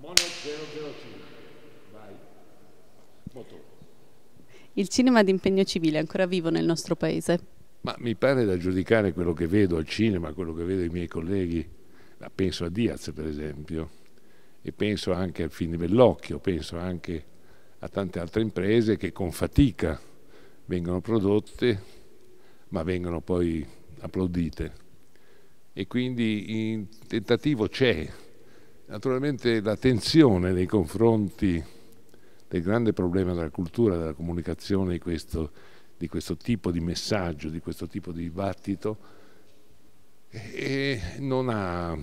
Mono 005, vai. Motore. Il cinema d'impegno civile è ancora vivo nel nostro paese? Ma mi pare da giudicare quello che vedo al cinema, quello che vedo i miei colleghi, penso a Diaz per esempio, e penso anche al film Bellocchio, penso anche a tante altre imprese che con fatica vengono prodotte ma vengono poi applaudite. E quindi il tentativo c'è Naturalmente la tensione nei confronti del grande problema della cultura, della comunicazione di questo, di questo tipo di messaggio, di questo tipo di dibattito, non ha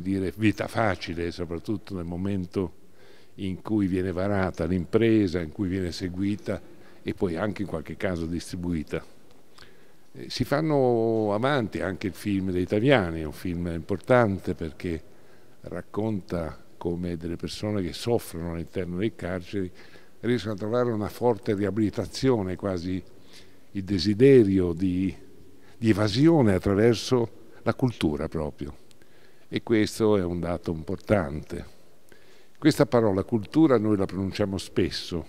dire, vita facile, soprattutto nel momento in cui viene varata l'impresa, in cui viene seguita e poi anche in qualche caso distribuita. Eh, si fanno avanti anche il film degli italiani, è un film importante perché racconta come delle persone che soffrono all'interno dei carceri riescono a trovare una forte riabilitazione, quasi il desiderio di, di evasione attraverso la cultura proprio. E questo è un dato importante. Questa parola cultura noi la pronunciamo spesso,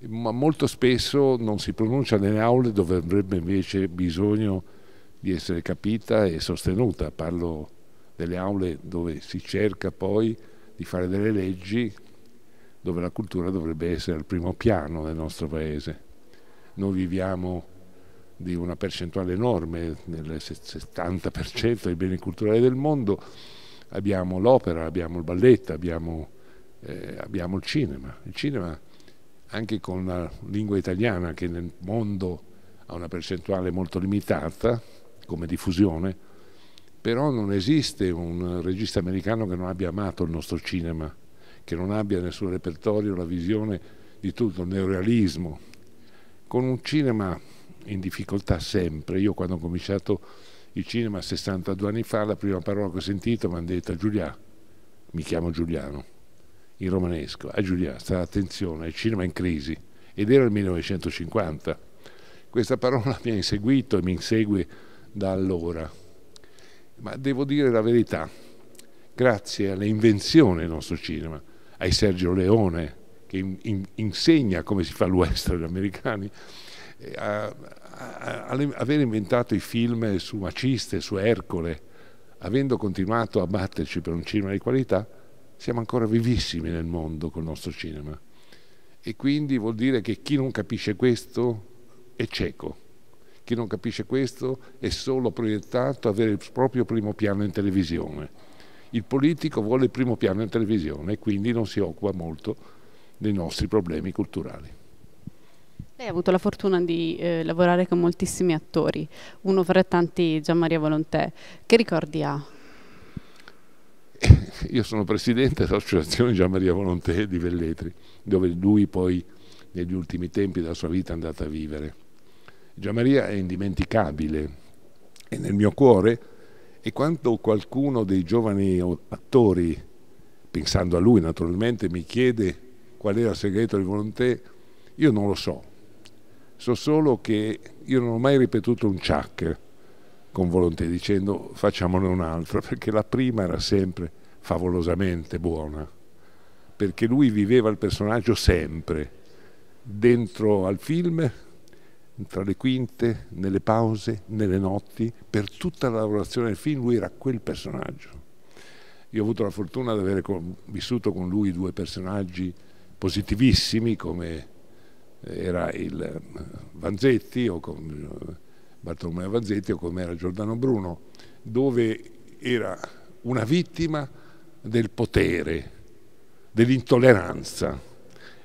ma molto spesso non si pronuncia nelle aule dove avrebbe invece bisogno di essere capita e sostenuta. Parlo delle aule dove si cerca poi di fare delle leggi dove la cultura dovrebbe essere al primo piano nel nostro paese. Noi viviamo di una percentuale enorme, del 70% dei beni culturali del mondo, abbiamo l'opera, abbiamo il balletto, abbiamo, eh, abbiamo il cinema. Il cinema anche con la lingua italiana che nel mondo ha una percentuale molto limitata come diffusione, però non esiste un regista americano che non abbia amato il nostro cinema, che non abbia nel suo repertorio la visione di tutto, il neorealismo, con un cinema in difficoltà sempre. Io quando ho cominciato il cinema 62 anni fa, la prima parola che ho sentito mi hanno detto a Giulia, mi chiamo Giuliano, in romanesco, a eh, Giulia, sta attenzione, il cinema è in crisi, ed era il 1950. Questa parola mi ha inseguito e mi insegue da allora ma devo dire la verità, grazie alle invenzioni del nostro cinema, ai Sergio Leone, che in, in, insegna come si fa l'Uestro l'western americani, eh, a, a, a, aver inventato i film su Maciste, su Ercole, avendo continuato a batterci per un cinema di qualità, siamo ancora vivissimi nel mondo col nostro cinema. E quindi vuol dire che chi non capisce questo è cieco. Chi non capisce questo è solo proiettato a avere il proprio primo piano in televisione. Il politico vuole il primo piano in televisione e quindi non si occupa molto dei nostri problemi culturali. Lei ha avuto la fortuna di eh, lavorare con moltissimi attori, uno fra tanti Gian Maria Volontè. Che ricordi ha? Io sono presidente dell'associazione Gian Maria Volontè di Velletri, dove lui poi negli ultimi tempi della sua vita è andato a vivere. Maria è indimenticabile, è nel mio cuore e quando qualcuno dei giovani attori, pensando a lui naturalmente, mi chiede qual era il segreto di Volonté, io non lo so. So solo che io non ho mai ripetuto un ciak con Volonté dicendo facciamone un'altra, perché la prima era sempre favolosamente buona, perché lui viveva il personaggio sempre, dentro al film tra le quinte, nelle pause, nelle notti, per tutta la lavorazione del film lui era quel personaggio. Io ho avuto la fortuna di aver vissuto con lui due personaggi positivissimi come eh, era il eh, Vanzetti o eh, Bartolomeo Vanzetti o come era Giordano Bruno, dove era una vittima del potere, dell'intolleranza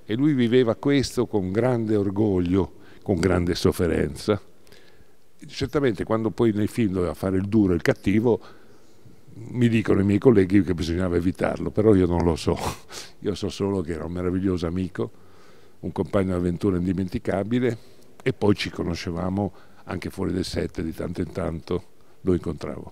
e lui viveva questo con grande orgoglio con grande sofferenza. Certamente quando poi nei film doveva fare il duro e il cattivo, mi dicono i miei colleghi che bisognava evitarlo, però io non lo so. Io so solo che era un meraviglioso amico, un compagno d'avventura indimenticabile e poi ci conoscevamo anche fuori del set di tanto in tanto lo incontravo.